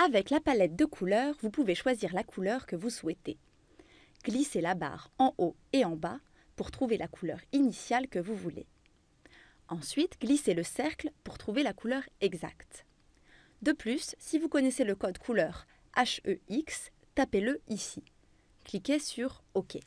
Avec la palette de couleurs, vous pouvez choisir la couleur que vous souhaitez. Glissez la barre en haut et en bas pour trouver la couleur initiale que vous voulez. Ensuite, glissez le cercle pour trouver la couleur exacte. De plus, si vous connaissez le code couleur HEX, tapez-le ici. Cliquez sur OK.